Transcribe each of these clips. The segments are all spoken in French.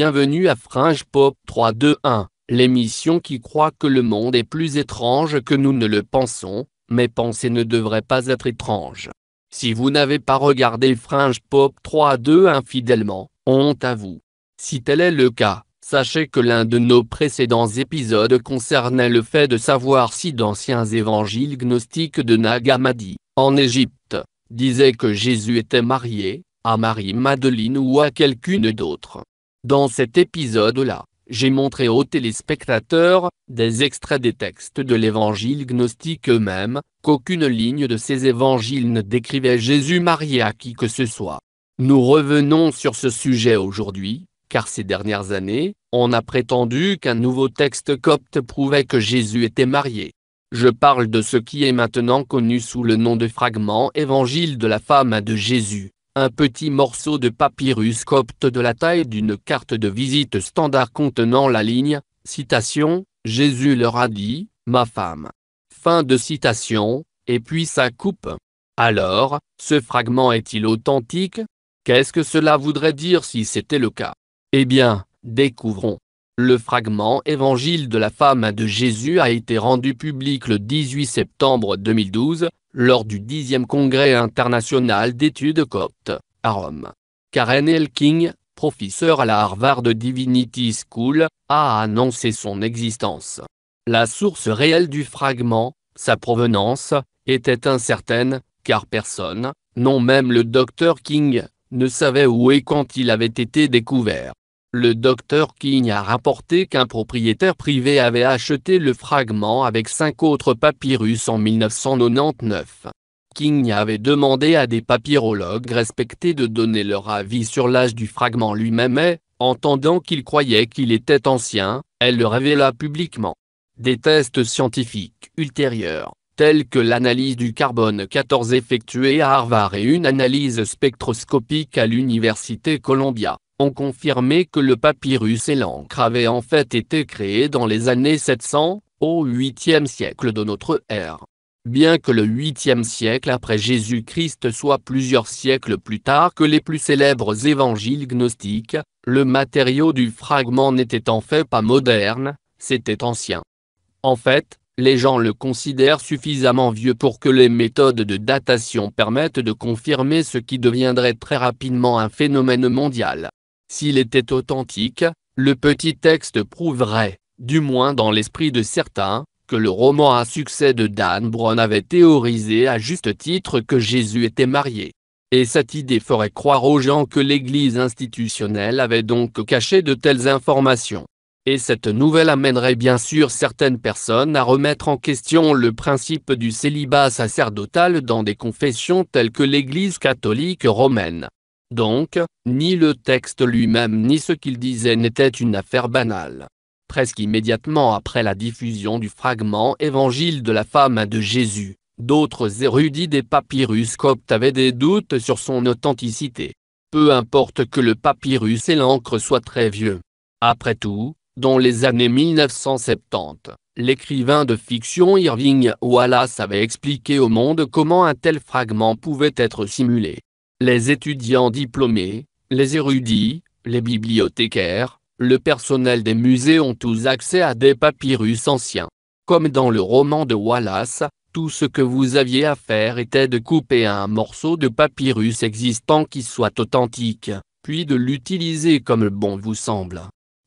Bienvenue à Fringe Pop 321, l'émission qui croit que le monde est plus étrange que nous ne le pensons, mais penser ne devrait pas être étrange. Si vous n'avez pas regardé Fringe Pop 321 fidèlement, honte à vous. Si tel est le cas, sachez que l'un de nos précédents épisodes concernait le fait de savoir si d'anciens évangiles gnostiques de Nag Hammadi, en Égypte, disaient que Jésus était marié, à Marie-Madeleine ou à quelqu'une d'autre. Dans cet épisode-là, j'ai montré aux téléspectateurs des extraits des textes de l'évangile gnostique eux-mêmes, qu'aucune ligne de ces évangiles ne décrivait Jésus marié à qui que ce soit. Nous revenons sur ce sujet aujourd'hui, car ces dernières années, on a prétendu qu'un nouveau texte copte prouvait que Jésus était marié. Je parle de ce qui est maintenant connu sous le nom de fragment Évangile de la femme de Jésus. Un petit morceau de papyrus copte de la taille d'une carte de visite standard contenant la ligne, citation, Jésus leur a dit, ma femme. Fin de citation, et puis sa coupe. Alors, ce fragment est-il authentique Qu'est-ce que cela voudrait dire si c'était le cas Eh bien, découvrons. Le fragment Évangile de la femme de Jésus a été rendu public le 18 septembre 2012, lors du 10e Congrès international d'études coptes, à Rome. Karen King, professeur à la Harvard Divinity School, a annoncé son existence. La source réelle du fragment, sa provenance, était incertaine, car personne, non même le docteur King, ne savait où et quand il avait été découvert le docteur King a rapporté qu'un propriétaire privé avait acheté le fragment avec cinq autres papyrus en 1999. King avait demandé à des papyrologues respectés de donner leur avis sur l'âge du fragment lui-même et, entendant qu'il croyait qu'il était ancien, elle le révéla publiquement. Des tests scientifiques ultérieurs, tels que l'analyse du carbone 14 effectuée à Harvard et une analyse spectroscopique à l'Université Columbia, on confirmé que le papyrus et l'encre avaient en fait été créés dans les années 700, au 8e siècle de notre ère. Bien que le 8e siècle après Jésus-Christ soit plusieurs siècles plus tard que les plus célèbres évangiles gnostiques, le matériau du fragment n'était en fait pas moderne, c'était ancien. En fait, les gens le considèrent suffisamment vieux pour que les méthodes de datation permettent de confirmer ce qui deviendrait très rapidement un phénomène mondial. S'il était authentique, le petit texte prouverait, du moins dans l'esprit de certains, que le roman à succès de Dan Brown avait théorisé à juste titre que Jésus était marié. Et cette idée ferait croire aux gens que l'Église institutionnelle avait donc caché de telles informations. Et cette nouvelle amènerait bien sûr certaines personnes à remettre en question le principe du célibat sacerdotal dans des confessions telles que l'Église catholique romaine. Donc, ni le texte lui-même ni ce qu'il disait n'était une affaire banale. Presque immédiatement après la diffusion du fragment Évangile de la femme de Jésus, d'autres érudits des papyrus coptes avaient des doutes sur son authenticité. Peu importe que le papyrus et l'encre soient très vieux. Après tout, dans les années 1970, l'écrivain de fiction Irving Wallace avait expliqué au monde comment un tel fragment pouvait être simulé les étudiants diplômés, les érudits, les bibliothécaires, le personnel des musées ont tous accès à des papyrus anciens. Comme dans le roman de Wallace, tout ce que vous aviez à faire était de couper un morceau de papyrus existant qui soit authentique, puis de l'utiliser comme bon vous semble.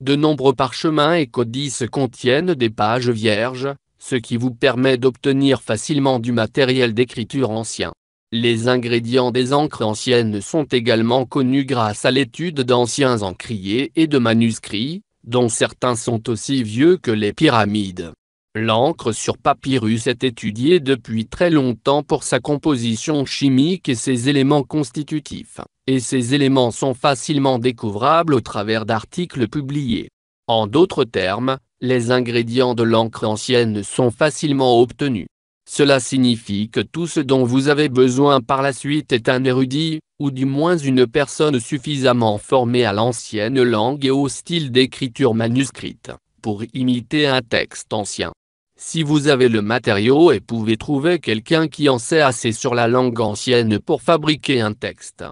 De nombreux parchemins et codices contiennent des pages vierges, ce qui vous permet d'obtenir facilement du matériel d'écriture ancien. Les ingrédients des encres anciennes sont également connus grâce à l'étude d'anciens encriers et de manuscrits, dont certains sont aussi vieux que les pyramides. L'encre sur papyrus est étudiée depuis très longtemps pour sa composition chimique et ses éléments constitutifs, et ces éléments sont facilement découvrables au travers d'articles publiés. En d'autres termes, les ingrédients de l'encre ancienne sont facilement obtenus. Cela signifie que tout ce dont vous avez besoin par la suite est un érudit, ou du moins une personne suffisamment formée à l'ancienne langue et au style d'écriture manuscrite, pour imiter un texte ancien. Si vous avez le matériau et pouvez trouver quelqu'un qui en sait assez sur la langue ancienne pour fabriquer un texte.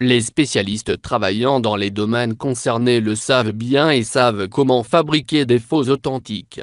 Les spécialistes travaillant dans les domaines concernés le savent bien et savent comment fabriquer des faux authentiques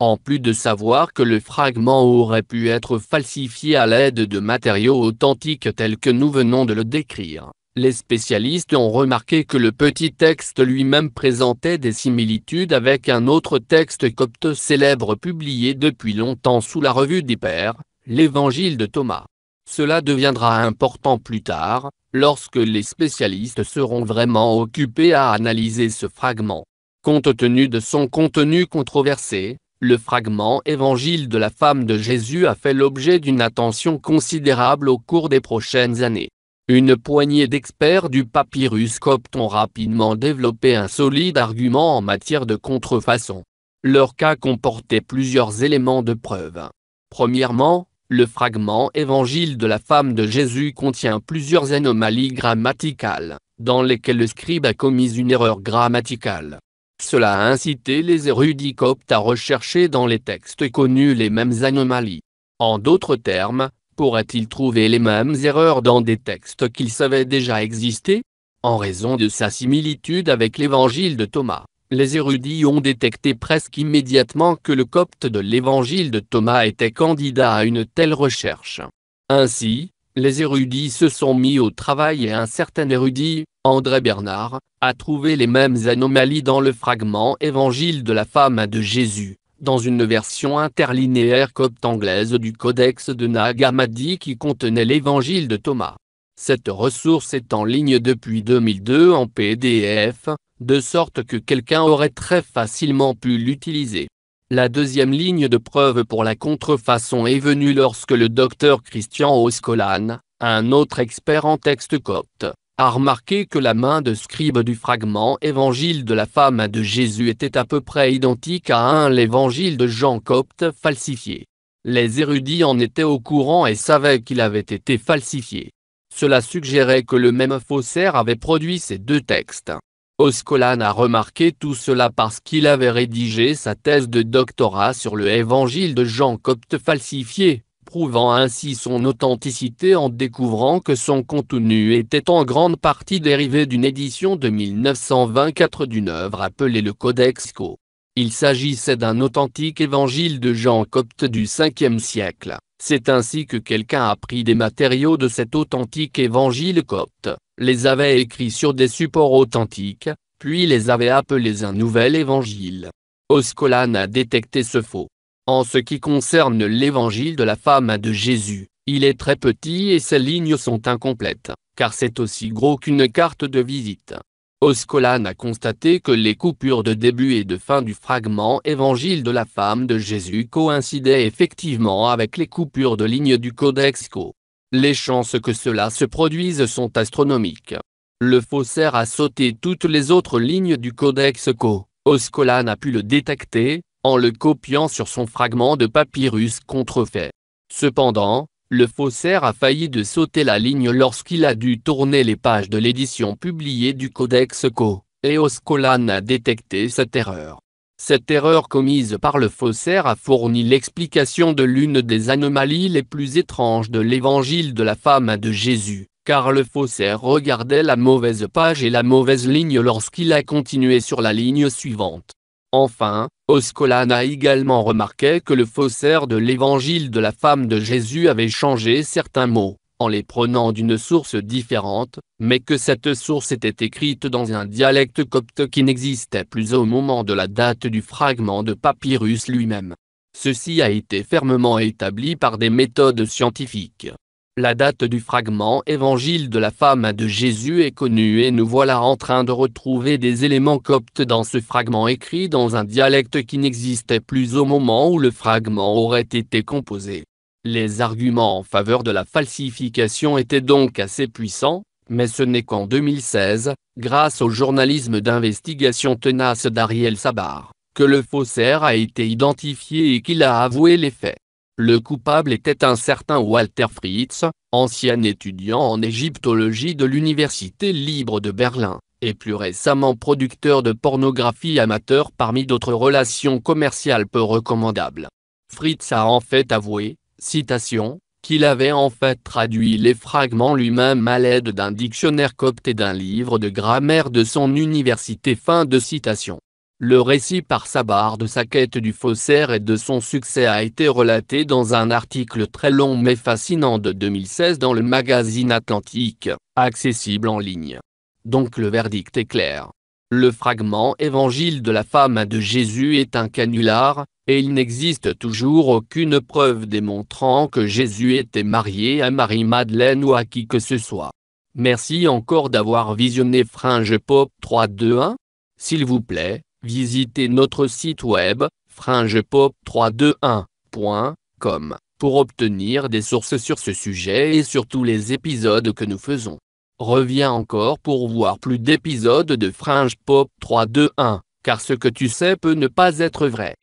en plus de savoir que le fragment aurait pu être falsifié à l'aide de matériaux authentiques tels que nous venons de le décrire. Les spécialistes ont remarqué que le petit texte lui-même présentait des similitudes avec un autre texte copte célèbre publié depuis longtemps sous la revue des Pères, l'Évangile de Thomas. Cela deviendra important plus tard, lorsque les spécialistes seront vraiment occupés à analyser ce fragment. Compte tenu de son contenu controversé, le fragment Évangile de la femme de Jésus a fait l'objet d'une attention considérable au cours des prochaines années. Une poignée d'experts du papyrus copte ont rapidement développé un solide argument en matière de contrefaçon. Leur cas comportait plusieurs éléments de preuve. Premièrement, le fragment Évangile de la femme de Jésus contient plusieurs anomalies grammaticales, dans lesquelles le scribe a commis une erreur grammaticale. Cela a incité les érudits coptes à rechercher dans les textes connus les mêmes anomalies. En d'autres termes, pourraient-ils trouver les mêmes erreurs dans des textes qu'ils savaient déjà exister En raison de sa similitude avec l'évangile de Thomas, les érudits ont détecté presque immédiatement que le copte de l'évangile de Thomas était candidat à une telle recherche. Ainsi, les érudits se sont mis au travail et un certain érudit, André Bernard, a trouvé les mêmes anomalies dans le fragment Évangile de la femme de Jésus, dans une version interlinéaire copte anglaise du Codex de Nag Hammadi qui contenait l'Évangile de Thomas. Cette ressource est en ligne depuis 2002 en PDF, de sorte que quelqu'un aurait très facilement pu l'utiliser. La deuxième ligne de preuve pour la contrefaçon est venue lorsque le docteur Christian Oskolan, un autre expert en texte copte, a remarqué que la main de scribe du fragment Évangile de la femme de Jésus était à peu près identique à un l'Évangile de Jean copte falsifié. Les érudits en étaient au courant et savaient qu'il avait été falsifié. Cela suggérait que le même faussaire avait produit ces deux textes. Oskolan a remarqué tout cela parce qu'il avait rédigé sa thèse de doctorat sur le évangile de Jean Copte falsifié, prouvant ainsi son authenticité en découvrant que son contenu était en grande partie dérivé d'une édition de 1924 d'une œuvre appelée le Codex Co. Il s'agissait d'un authentique évangile de Jean Copte du 5e siècle. C'est ainsi que quelqu'un a pris des matériaux de cet authentique évangile copte les avait écrits sur des supports authentiques, puis les avait appelés un nouvel évangile. Oscolan a détecté ce faux. En ce qui concerne l'évangile de la femme de Jésus, il est très petit et ses lignes sont incomplètes, car c'est aussi gros qu'une carte de visite. Oscolan a constaté que les coupures de début et de fin du fragment Évangile de la femme de Jésus coïncidaient effectivement avec les coupures de lignes du Codex Co les chances que cela se produise sont astronomiques. Le faussaire a sauté toutes les autres lignes du codex Co. Oscolan a pu le détecter, en le copiant sur son fragment de papyrus contrefait. Cependant, le faussaire a failli de sauter la ligne lorsqu'il a dû tourner les pages de l'édition publiée du Codex Co, et Oscolan a détecté cette erreur. Cette erreur commise par le faussaire a fourni l'explication de l'une des anomalies les plus étranges de l'évangile de la femme de Jésus, car le faussaire regardait la mauvaise page et la mauvaise ligne lorsqu'il a continué sur la ligne suivante. Enfin, Oscolan a également remarqué que le faussaire de l'évangile de la femme de Jésus avait changé certains mots les prenant d'une source différente, mais que cette source était écrite dans un dialecte copte qui n'existait plus au moment de la date du fragment de papyrus lui-même. Ceci a été fermement établi par des méthodes scientifiques. La date du fragment Évangile de la femme de Jésus est connue et nous voilà en train de retrouver des éléments coptes dans ce fragment écrit dans un dialecte qui n'existait plus au moment où le fragment aurait été composé. Les arguments en faveur de la falsification étaient donc assez puissants, mais ce n'est qu'en 2016, grâce au journalisme d'investigation tenace d'Ariel Sabar, que le faussaire a été identifié et qu'il a avoué les faits. Le coupable était un certain Walter Fritz, ancien étudiant en égyptologie de l'Université libre de Berlin, et plus récemment producteur de pornographie amateur parmi d'autres relations commerciales peu recommandables. Fritz a en fait avoué, citation, qu'il avait en fait traduit les fragments lui-même à l'aide d'un dictionnaire copté et d'un livre de grammaire de son université. Fin de citation. Le récit par Sabar de sa quête du faussaire et de son succès a été relaté dans un article très long mais fascinant de 2016 dans le magazine Atlantique, accessible en ligne. Donc le verdict est clair. Le fragment Évangile de la femme de Jésus est un canular, et il n'existe toujours aucune preuve démontrant que Jésus était marié à Marie-Madeleine ou à qui que ce soit. Merci encore d'avoir visionné Fringe Pop 321. S'il vous plaît, visitez notre site web, fringepop321.com, pour obtenir des sources sur ce sujet et sur tous les épisodes que nous faisons. Reviens encore pour voir plus d'épisodes de Fringe Pop 321, car ce que tu sais peut ne pas être vrai.